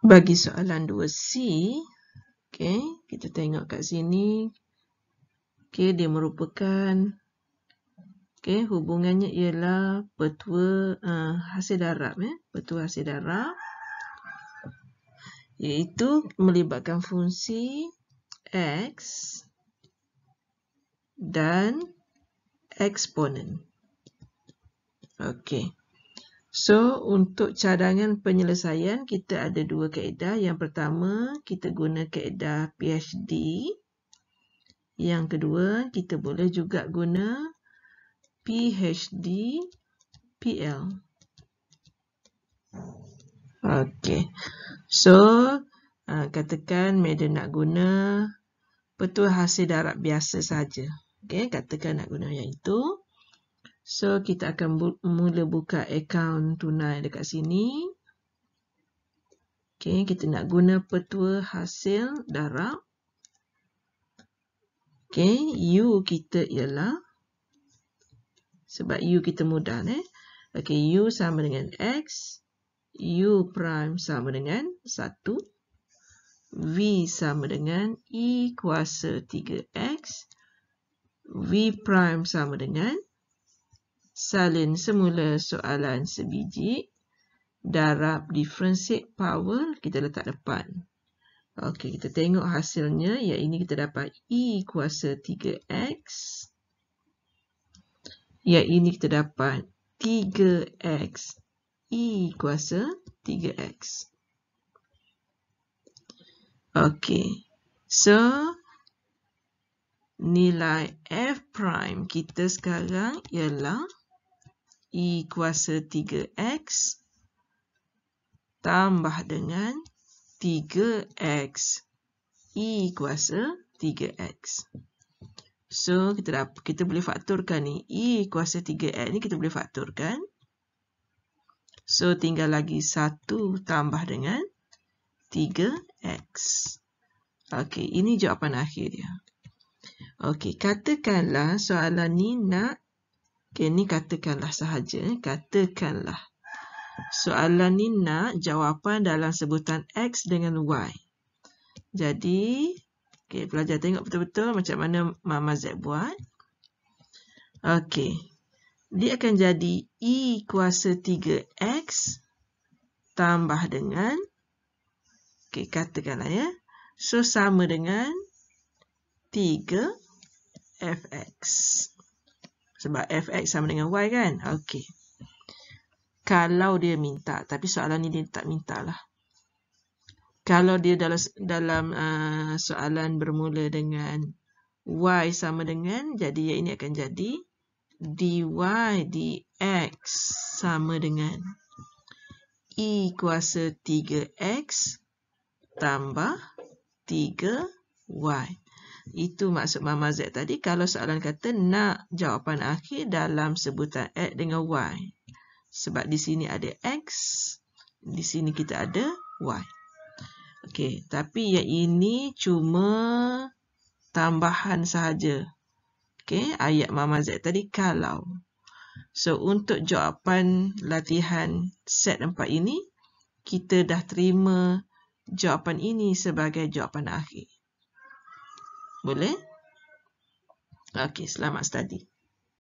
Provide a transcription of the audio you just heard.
bagi soalan 2C, okay, kita tengok kat sini, okay, dia merupakan okay, hubungannya ialah petua uh, hasil darab. Eh, petua hasil darab iaitu melibatkan fungsi X dan eksponen. Okey. So, untuk cadangan penyelesaian, kita ada dua kaedah. Yang pertama, kita guna kaedah PhD. Yang kedua, kita boleh juga guna PhD PL. Okay. So, ah, katakan media nak guna petua hasil darab biasa saja. Okay, katakan nak guna yang itu. So kita akan bu mula buka akaun tunai dekat sini. Okay, kita nak guna petua hasil darab. Okay, U kita ialah. Sebab U kita mudah. Eh? Okay, U sama dengan X. U prime sama dengan 1. V sama dengan E kuasa 3X. V prime sama dengan 3 salin semula soalan sebiji darab differentiate power kita letak depan ok kita tengok hasilnya Ya ini kita dapat E kuasa 3X Ya ini kita dapat 3X E kuasa 3X ok so nilai F prime kita sekarang ialah 0.5 i kuasa 3x tambah dengan 3x i kuasa 3x. So kita dah, kita boleh faktorkan ni i kuasa 3x ni kita boleh faktorkan. So tinggal lagi 1 tambah dengan 3x. Okey, ini jawapan akhir dia. Okey, katakanlah soalan ni nak Okay, ni katakanlah sahaja. Eh. Katakanlah. Soalan ni nak jawapan dalam sebutan X dengan Y. Jadi, okay, pelajar tengok betul-betul macam mana Mama Z buat. Okey. Dia akan jadi E kuasa 3X tambah dengan. Okey, katakanlah ya. So, sama dengan 3FX. Sebab fx sama dengan y kan? Okey. Kalau dia minta. Tapi soalan ni dia tak minta lah. Kalau dia dalam, dalam uh, soalan bermula dengan y sama dengan. Jadi yang ini akan jadi dy dx sama dengan e kuasa 3x tambah 3y. Itu maksud Mama Z tadi kalau soalan kata nak jawapan akhir dalam sebutan X dengan Y. Sebab di sini ada X, di sini kita ada Y. Okey, tapi yang ini cuma tambahan sahaja. Okey, ayat Mama Z tadi kalau. So, untuk jawapan latihan set 4 ini, kita dah terima jawapan ini sebagai jawapan akhir. Boleh? Okey, selamat study.